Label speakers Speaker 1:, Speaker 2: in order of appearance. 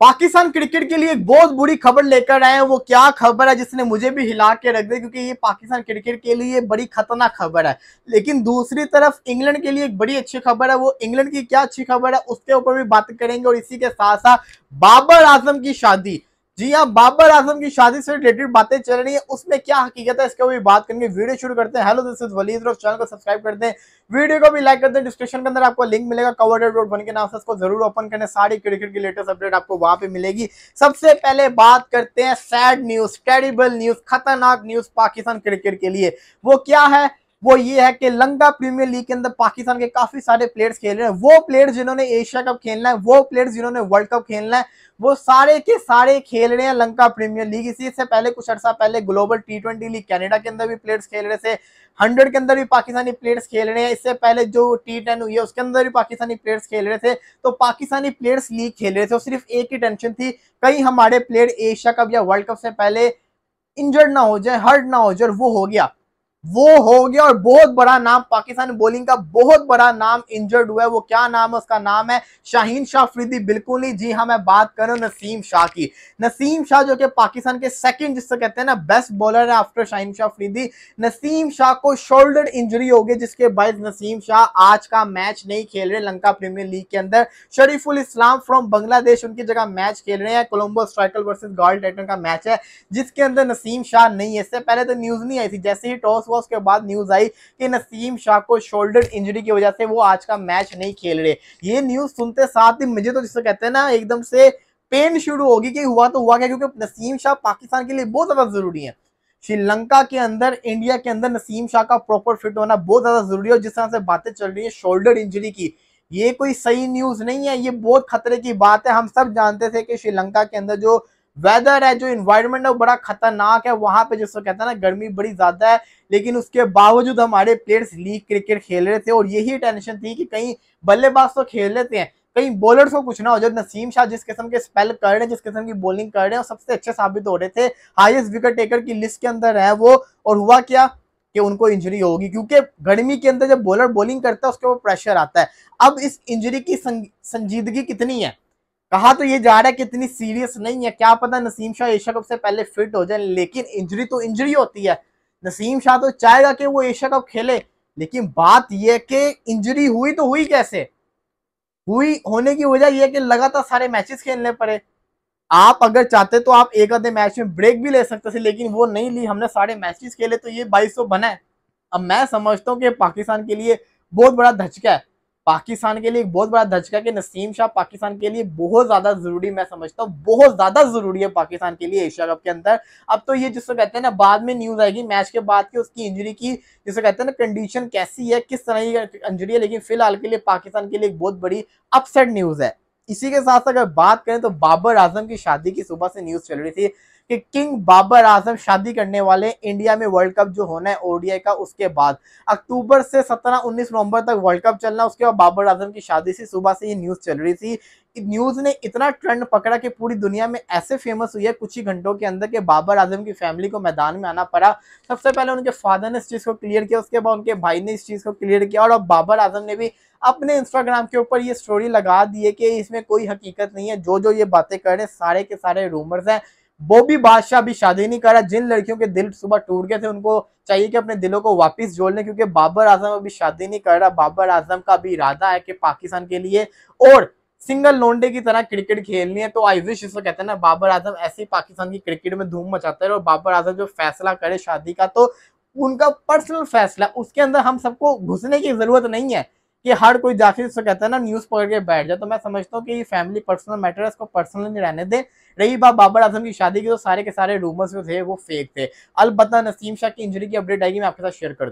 Speaker 1: Pakistan cricket के लिए एक बहुत बुरी खबर लेकर आए हैं वो क्या खबर है जिसने मुझे भी हिला के रख दिया क्योंकि ये पाकिस्तान क्रिकेट के लिए बड़ी खतरनाक खबर है लेकिन दूसरी तरफ इंग्लैंड के लिए एक बड़ी अच्छी खबर है वो इंग्लैंड की क्या अच्छी खबर है उसके ऊपर भी बात करेंगे और इसी के साथ साथ बाबर आजम की शादी जी हाँ बाबर आजम की शादी से रिलेटेड बातें चल रही है उसमें क्या हकीकत है इसके भी बात करेंगे वीडियो शुरू करते हैं hello this is Waleed channel को सब्सक्राइब करते हैं वीडियो को भी लाइक करते हैं डिस्क्रिप्शन के अंदर आपको लिंक मिलेगा कवर रोड बन के नाम से उसको जरूर ओपन करने सारी क्रिकेट की लेटेस्ट अपडेट आपको वहां पर मिलेगी सबसे पहले बात करते हैं सैड न्यूज टेरिबल न्यूज खतरनाक न्यूज पाकिस्तान क्रिकेट के लिए वो क्या है वो ये है कि लंका प्रीमियर लीग के अंदर पाकिस्तान के काफी सारे प्लेयर्स खेल रहे हैं वो प्लेयर्स जिन्होंने एशिया कप खेलना है वो प्लेयर्स जिन्होंने वर्ल्ड कप खेलना है वो सारे के सारे खेल रहे हैं लंका प्रीमियर लीग इसी से पहले कुछ अर्सा पहले global T twenty league Canada के अंदर भी प्लेयर्स खेल रहे थे हंड्रेड के अंदर भी पाकिस्तानी प्लेयर्स खेल रहे हैं इससे पहले जो टी टेन हुई है उसके अंदर भी पाकिस्तानी प्लेयर्स खेल रहे थे तो पाकिस्तानी प्लेयर्स लीग खेल रहे थे और सिर्फ एक ही टेंशन थी कहीं हमारे प्लेयर एशिया कप या वर्ल्ड कप से पहले इंजर्ड ना हो जाए हर्ट ना हो जाए वो हो गया वो हो गया और बहुत बड़ा नाम पाकिस्तान बॉलिंग का बहुत बड़ा नाम इंजर्ड हुआ है वो क्या नाम है उसका नाम है शाहीन शाह फ्रीदी बिल्कुल नहीं जी हाँ मैं बात करूं नसीम शाह की नसीम शाह जो कि पाकिस्तान के सेकंड जिससे कहते हैं ना बेस्ट बॉलर है आफ्टर शाहीन शाह फ्रीदी नसीम शाह को शोल्डर इंजरी हो गई जिसके बाद नसीम शाह आज का मैच नहीं खेल रहे लंका प्रीमियर लीग के अंदर शरीफुल इस्लाम फ्रॉम बांग्लादेश उनकी जगह मैच खेल रहे हैं Colombo strikers versus Galle titan का मैच है जिसके अंदर नसीम शाह नहीं है इससे पहले तो न्यूज नहीं आई थी जैसे ही टॉस हुआ उसके बाद न्यूज आई कि नसीम शाह को शोल्डर इंजरी की वजह से वो आज का मैच नहीं खेल रहे ये न्यूज सुनते साथ ही मुझे तो जिससे कहते हैं ना एकदम से पेन शुरू होगी कि हुआ तो हुआ क्या क्योंकि नसीम शाह पाकिस्तान के लिए बहुत ज्यादा जरूरी है श्रीलंका के अंदर इंडिया के अंदर नसीम शाह का प्रॉपर फिट होना बहुत ज्यादा जरूरी है जिस तरह से बातें चल रही है शोल्डर इंजरी की ये कोई सही न्यूज नहीं है ये बहुत खतरे की बात है हम सब जानते थे कि श्रीलंका के अंदर जो वेदर है जो इन्वायरमेंट है वो बड़ा खतरनाक है वहाँ पे जिसको कहते हैं ना गर्मी बड़ी ज्यादा है लेकिन उसके बावजूद हमारे प्लेयर्स लीग क्रिकेट खेल रहे थे और यही टेंशन थी कि कहीं बल्लेबाज तो खेल लेते हैं कहीं बॉलर्स को कुछ ना हो जाए नसीम शाह जिस किस्म के स्पेल कर रहे हैं जिस किस्म की बॉलिंग कर रहे हैं सबसे अच्छे साबित हो रहे थे हाइस्ट विकेट टेकर की लिस्ट के अंदर है वो और हुआ क्या कि उनको इंजरी होगी क्योंकि गर्मी के अंदर जब बॉलर बॉलिंग करता है उसके ऊपर प्रेशर आता है अब इस इंजरी की संजीदगी कितनी है कहा तो ये जा रहा है कि इतनी सीरियस नहीं है क्या पता नसीम शाह एशिया कप से पहले फिट हो जाए लेकिन इंजरी तो इंजरी होती है नसीम शाह तो चाहेगा कि वो एशिया कप खेले लेकिन बात यह कि इंजरी हुई तो हुई कैसे हुई होने की वजह यह कि लगातार सारे मैचेस खेलने पड़े आप अगर चाहते तो आप एक आधे मैच में ब्रेक भी ले सकते थे लेकिन वो नहीं ली हमने सारे मैचेस खेले तो ये बाईस सौ बना है अब मैं समझता हूँ कि पाकिस्तान के लिए बहुत बड़ा धचका है पाकिस्तान के लिए एक बहुत बड़ा धचका कि नसीम शाह पाकिस्तान के लिए बहुत ज़्यादा ज़रूरी मैं समझता हूँ बहुत ज़्यादा ज़रूरी है पाकिस्तान के लिए एशिया कप के अंदर अब तो ये जिसको कहते हैं ना बाद में न्यूज़ आएगी मैच के बाद की उसकी इंजरी की जिसको कहते हैं ना कंडीशन कैसी है किस तरह की इंजरी है लेकिन फिलहाल के लिए पाकिस्तान के लिए एक बहुत बड़ी अपसेट न्यूज़ है इसी के साथ अगर बात करें तो बाबर आजम की शादी की सुबह से न्यूज चल रही थी कि किंग बाबर आजम शादी करने वाले इंडिया में वर्ल्ड कप जो होना है ओडीआई का उसके बाद अक्टूबर से 17 19 नवंबर तक वर्ल्ड कप चलना उसके बाद बाबर आजम की शादी से सुबह से ये न्यूज़ चल रही थी न्यूज ने इतना ट्रेंड पकड़ा कि पूरी दुनिया में ऐसे फेमस हुई है कुछ ही घंटों के अंदर कि बाबर आजम की फैमिली को मैदान में आना पड़ा सबसे पहले उनके फादर ने इस चीज़ को क्लियर किया उसके बाद उनके भाई ने इस चीज़ को क्लियर किया और अब बाबर आजम ने भी अपने इंस्टाग्राम के ऊपर ये स्टोरी लगा दी है कि इसमें कोई हकीकत नहीं है जो जो ये बातें कर रहे हैं सारे के सारे रूमर्स हैं वो भी बादशाह अभी शादी नहीं करा जिन लड़कियों के दिल सुबह टूट गए थे उनको चाहिए कि अपने दिलों को वापस जोड़ लें क्योंकि बाबर आजम अभी शादी नहीं कर रहा बाबर आजम का भी इरादा है कि पाकिस्तान के लिए और सिंगल लोंडे की तरह क्रिकेट खेलनी है तो आयुष इसको कहते हैं ना बाबर आजम ऐसे ही पाकिस्तान की क्रिकेट में धूम मचाते हैं और बाबर आजम जो फैसला करे शादी का तो उनका पर्सनल फैसला उसके अंदर हम सबको घुसने की जरूरत नहीं है कि हर कोई जाकर इसको कहता है ना न्यूज पकड़ के बैठ जाए तो मैं समझता हूँ कि ये फैमिली पर्सनल मैटर है इसको पर्सनली रहने दे रही बात बाबर आजम की शादी की तो सारे के सारे रूमर्स जो थे वो फेक थे अलबत्ता नसीम शाह की इंजरी की अपडेट आएगी मैं आपके साथ शेयर कर